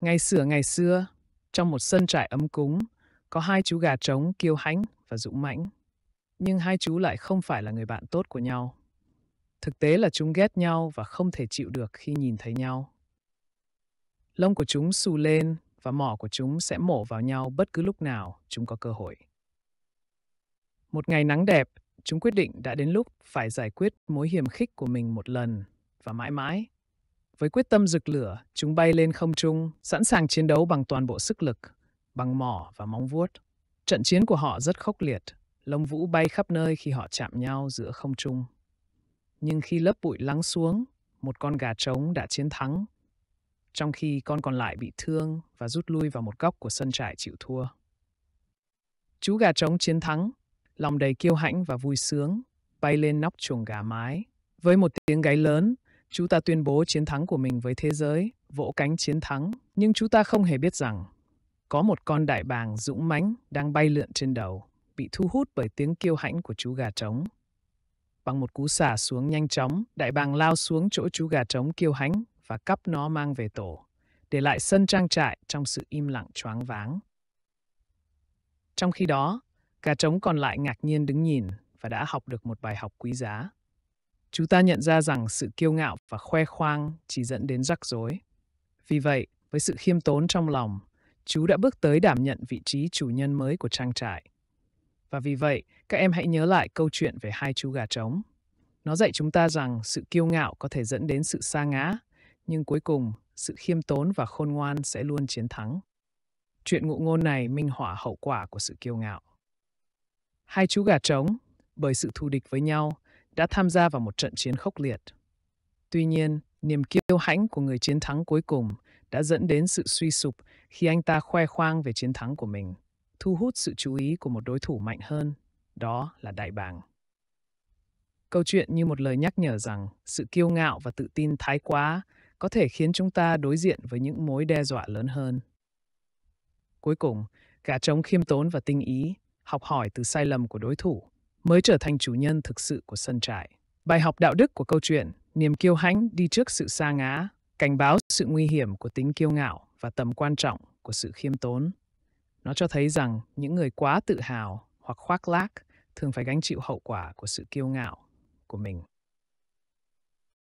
Ngày xưa ngày xưa, trong một sân trại ấm cúng, có hai chú gà trống kiêu hãnh và dũng mãnh. Nhưng hai chú lại không phải là người bạn tốt của nhau. Thực tế là chúng ghét nhau và không thể chịu được khi nhìn thấy nhau. Lông của chúng xù lên và mỏ của chúng sẽ mổ vào nhau bất cứ lúc nào chúng có cơ hội. Một ngày nắng đẹp, chúng quyết định đã đến lúc phải giải quyết mối hiềm khích của mình một lần và mãi mãi. Với quyết tâm rực lửa, chúng bay lên không trung, sẵn sàng chiến đấu bằng toàn bộ sức lực, bằng mỏ và móng vuốt. Trận chiến của họ rất khốc liệt, lông vũ bay khắp nơi khi họ chạm nhau giữa không trung. Nhưng khi lớp bụi lắng xuống, một con gà trống đã chiến thắng, trong khi con còn lại bị thương và rút lui vào một góc của sân trại chịu thua. Chú gà trống chiến thắng, lòng đầy kiêu hãnh và vui sướng, bay lên nóc chuồng gà mái. Với một tiếng gáy lớn, Chúng ta tuyên bố chiến thắng của mình với thế giới, vỗ cánh chiến thắng, nhưng chúng ta không hề biết rằng có một con đại bàng dũng mãnh đang bay lượn trên đầu, bị thu hút bởi tiếng kiêu hãnh của chú gà trống. Bằng một cú xả xuống nhanh chóng, đại bàng lao xuống chỗ chú gà trống kiêu hãnh và cắp nó mang về tổ, để lại sân trang trại trong sự im lặng choáng váng. Trong khi đó, gà trống còn lại ngạc nhiên đứng nhìn và đã học được một bài học quý giá chúng ta nhận ra rằng sự kiêu ngạo và khoe khoang chỉ dẫn đến rắc rối. Vì vậy, với sự khiêm tốn trong lòng, chú đã bước tới đảm nhận vị trí chủ nhân mới của trang trại. Và vì vậy, các em hãy nhớ lại câu chuyện về hai chú gà trống. Nó dạy chúng ta rằng sự kiêu ngạo có thể dẫn đến sự sa ngã, nhưng cuối cùng, sự khiêm tốn và khôn ngoan sẽ luôn chiến thắng. Chuyện ngụ ngôn này minh họa hậu quả của sự kiêu ngạo. Hai chú gà trống, bởi sự thù địch với nhau, đã tham gia vào một trận chiến khốc liệt. Tuy nhiên, niềm kiêu hãnh của người chiến thắng cuối cùng đã dẫn đến sự suy sụp khi anh ta khoe khoang về chiến thắng của mình, thu hút sự chú ý của một đối thủ mạnh hơn, đó là đại bàng. Câu chuyện như một lời nhắc nhở rằng sự kiêu ngạo và tự tin thái quá có thể khiến chúng ta đối diện với những mối đe dọa lớn hơn. Cuối cùng, cả trống khiêm tốn và tinh ý, học hỏi từ sai lầm của đối thủ mới trở thành chủ nhân thực sự của sân trại. Bài học đạo đức của câu chuyện, niềm kiêu hãnh đi trước sự xa ngã, cảnh báo sự nguy hiểm của tính kiêu ngạo và tầm quan trọng của sự khiêm tốn. Nó cho thấy rằng những người quá tự hào hoặc khoác lác thường phải gánh chịu hậu quả của sự kiêu ngạo của mình.